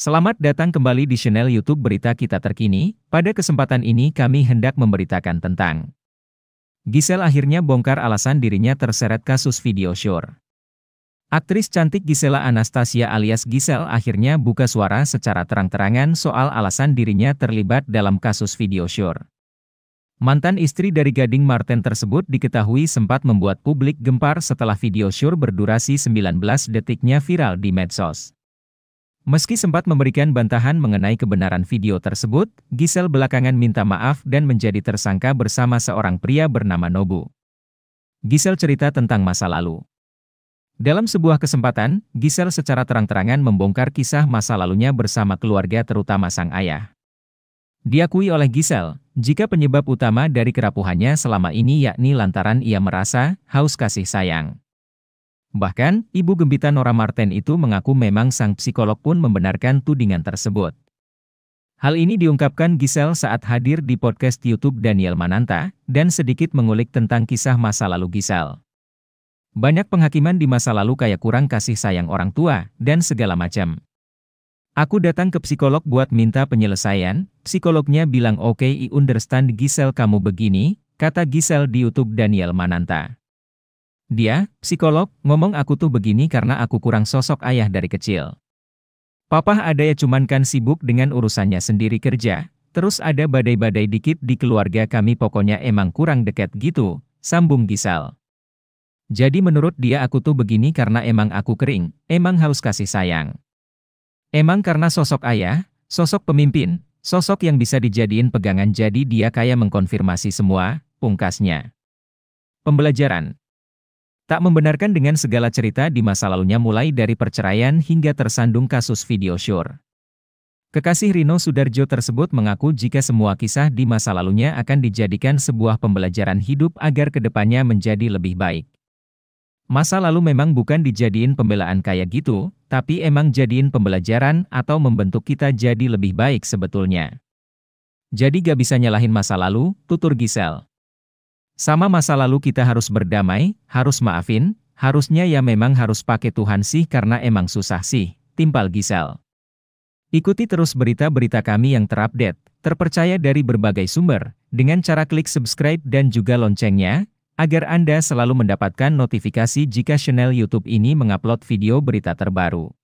Selamat datang kembali di channel YouTube Berita Kita Terkini. Pada kesempatan ini kami hendak memberitakan tentang Gisel akhirnya bongkar alasan dirinya terseret kasus video short. Aktris cantik Gisela Anastasia alias Gisel akhirnya buka suara secara terang-terangan soal alasan dirinya terlibat dalam kasus video syur. Mantan istri dari Gading Martin tersebut diketahui sempat membuat publik gempar setelah video syur berdurasi 19 detiknya viral di medsos. Meski sempat memberikan bantahan mengenai kebenaran video tersebut, Gisel belakangan minta maaf dan menjadi tersangka bersama seorang pria bernama Nobu. Gisel cerita tentang masa lalu. Dalam sebuah kesempatan, Gisel secara terang-terangan membongkar kisah masa lalunya bersama keluarga terutama sang ayah. Diakui oleh Gisel, jika penyebab utama dari kerapuhannya selama ini yakni lantaran ia merasa haus kasih sayang. Bahkan, ibu gembita Nora Marten itu mengaku memang sang psikolog pun membenarkan tudingan tersebut. Hal ini diungkapkan Gisel saat hadir di podcast YouTube Daniel Mananta, dan sedikit mengulik tentang kisah masa lalu Gisel. Banyak penghakiman di masa lalu kayak kurang kasih sayang orang tua, dan segala macam. Aku datang ke psikolog buat minta penyelesaian, psikolognya bilang oke okay, I understand Giselle kamu begini, kata Giselle di Youtube Daniel Mananta. Dia, psikolog, ngomong aku tuh begini karena aku kurang sosok ayah dari kecil. Papa ada ya cuman kan sibuk dengan urusannya sendiri kerja, terus ada badai-badai dikit di keluarga kami pokoknya emang kurang deket gitu, sambung Giselle. Jadi menurut dia aku tuh begini karena emang aku kering, emang haus kasih sayang. Emang karena sosok ayah, sosok pemimpin, sosok yang bisa dijadiin pegangan jadi dia kaya mengkonfirmasi semua, pungkasnya. Pembelajaran Tak membenarkan dengan segala cerita di masa lalunya mulai dari perceraian hingga tersandung kasus video sure. Kekasih Rino Sudarjo tersebut mengaku jika semua kisah di masa lalunya akan dijadikan sebuah pembelajaran hidup agar kedepannya menjadi lebih baik. Masa lalu memang bukan dijadiin pembelaan kayak gitu, tapi emang jadiin pembelajaran atau membentuk kita jadi lebih baik sebetulnya. Jadi gak bisa nyalahin masa lalu, tutur Gisel. Sama masa lalu kita harus berdamai, harus maafin, harusnya ya memang harus pakai Tuhan sih karena emang susah sih, timpal Gisel. Ikuti terus berita-berita kami yang terupdate, terpercaya dari berbagai sumber, dengan cara klik subscribe dan juga loncengnya, agar Anda selalu mendapatkan notifikasi jika channel YouTube ini mengupload video berita terbaru.